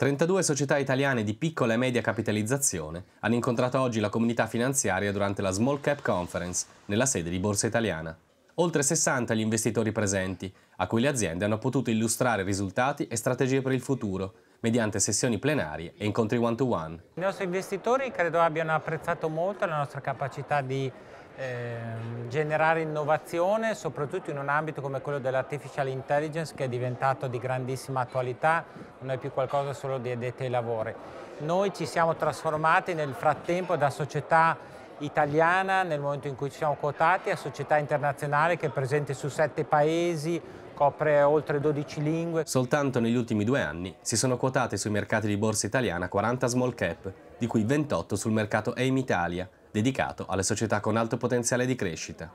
32 società italiane di piccola e media capitalizzazione hanno incontrato oggi la comunità finanziaria durante la Small Cap Conference nella sede di Borsa Italiana. Oltre 60 gli investitori presenti, a cui le aziende hanno potuto illustrare risultati e strategie per il futuro, mediante sessioni plenarie e incontri one-to-one. -one. I nostri investitori credo abbiano apprezzato molto la nostra capacità di eh, generare innovazione, soprattutto in un ambito come quello dell'artificial intelligence che è diventato di grandissima attualità, non è più qualcosa solo di addetti ai lavori. Noi ci siamo trasformati nel frattempo da società italiana nel momento in cui ci siamo quotati a società internazionale che è presente su sette paesi, copre oltre 12 lingue. Soltanto negli ultimi due anni si sono quotate sui mercati di borsa italiana 40 small cap, di cui 28 sul mercato AIM Italia, dedicato alle società con alto potenziale di crescita.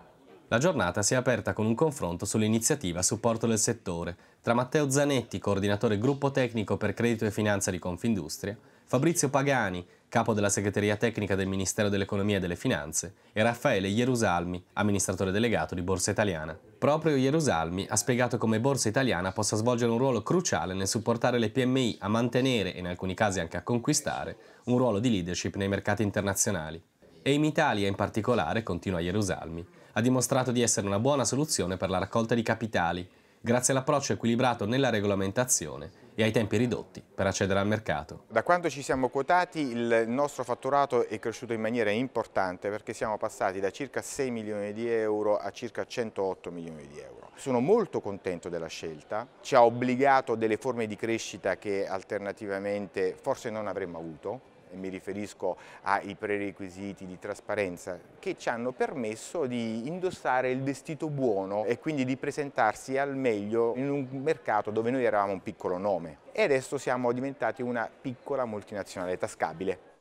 La giornata si è aperta con un confronto sull'iniziativa a supporto del settore tra Matteo Zanetti, coordinatore gruppo tecnico per credito e finanza di Confindustria, Fabrizio Pagani, capo della segreteria tecnica del Ministero dell'Economia e delle Finanze, e Raffaele Ierusalmi, amministratore delegato di Borsa Italiana. Proprio Ierusalmi ha spiegato come Borsa Italiana possa svolgere un ruolo cruciale nel supportare le PMI a mantenere e in alcuni casi anche a conquistare un ruolo di leadership nei mercati internazionali e in Italia in particolare, continua Gerusalmi, ha dimostrato di essere una buona soluzione per la raccolta di capitali, grazie all'approccio equilibrato nella regolamentazione e ai tempi ridotti per accedere al mercato. Da quando ci siamo quotati il nostro fatturato è cresciuto in maniera importante perché siamo passati da circa 6 milioni di euro a circa 108 milioni di euro. Sono molto contento della scelta, ci ha obbligato a delle forme di crescita che alternativamente forse non avremmo avuto mi riferisco ai prerequisiti di trasparenza, che ci hanno permesso di indossare il vestito buono e quindi di presentarsi al meglio in un mercato dove noi eravamo un piccolo nome. E adesso siamo diventati una piccola multinazionale tascabile.